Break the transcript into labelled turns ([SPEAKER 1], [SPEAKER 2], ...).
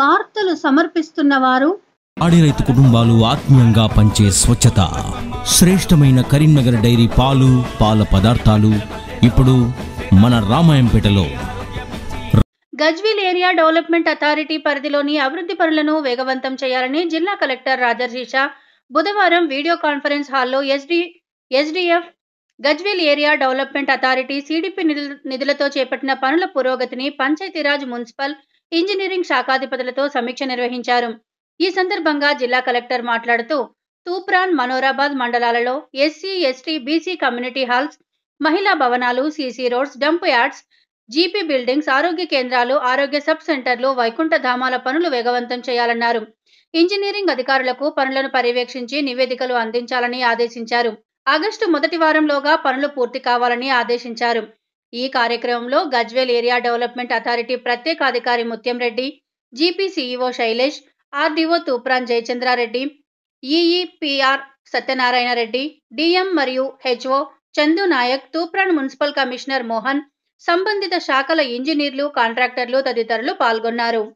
[SPEAKER 1] వార్తలు సమర్పిస్తున్న వారు
[SPEAKER 2] అడి రైతు కుటుంబాలు ఆత్మీయంగా పంచే స్వచ్ఛత శ్రేష్టమైన కరీంనగర్ డైరీ పాలు పాల పదార్థాలు ఇప్పుడు మన రామాయంపేటలో
[SPEAKER 1] గజ్విల్ ఏరియా డెవలప్మెంట్ అథారిటీ పరిధిలోని అభివృద్ధి పనులను వేగవంతం చేయాలని జిల్లా కలెక్టర్ రాజర్షీష బుధవారం వీడియో కాన్ఫరెన్స్ హాల్లో SD SDF Gajwel area development authority CDP నిధులతో చేపట్టిన పనుల పురోగతిని పంచాయతీరాజ్ మున్సిపల్ ఇంజనీరింగ్ శాఖాధిపతులతో సమీక్ష నిర్వహించారు ఈ సందర్భంగా జిల్లా కలెక్టర్ మాట్లాడుతూ తూప్రాన్ మనోరాబాద్ మండలాలలో SC ST BC community halls మహిళా భవనాలు CC roads dump yards GP buildings ఆరోగ్య కేంద్రాలు ఆరోగ్య సబ్ సెంటర్లు వైకుంఠధామాల పనులు వేగవంతం చేయాలన్నారు ఇంజనీరింగ్ అధికారులకు పనులను పర్యవేక్షించి నివేదికలు అందించాలని ఆదేశించారు ఆగస్టు మొదటి వారంలోగా పనులు పూర్తి కావాలని ఆదేశించారు ఈ కార్యక్రమంలో గజ్వేల్ ఏరియా డెవలప్మెంట్ అథారిటీ ప్రత్యేక అధికారి Mutyam Reddy GP CEO Shailesh RDO Toopran Jayachandra Reddy EE PR Satyanarayana Reddy DM మరియు HO Chandu Naik Toopran municipal commissioner Mohan సంబంధిత శాఖల ఇంజనీర్లు కాంట్రాక్టర్లు తదితరులు పాల్గొన్నారు